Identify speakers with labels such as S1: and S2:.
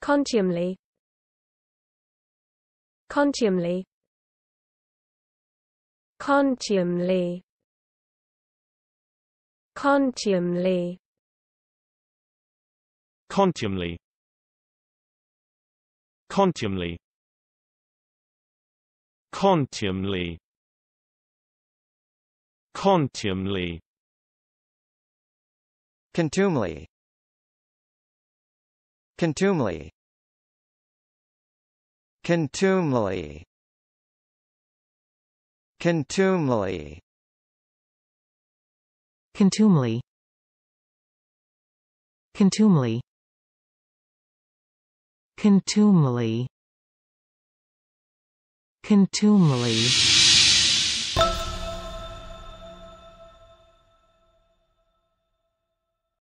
S1: Contumely Contumely Contumely Contumely Contumely Contumely Contumely Contumely Contumely Contumely Contumely Contumely Contumely Contumely Contumely
S2: Contumely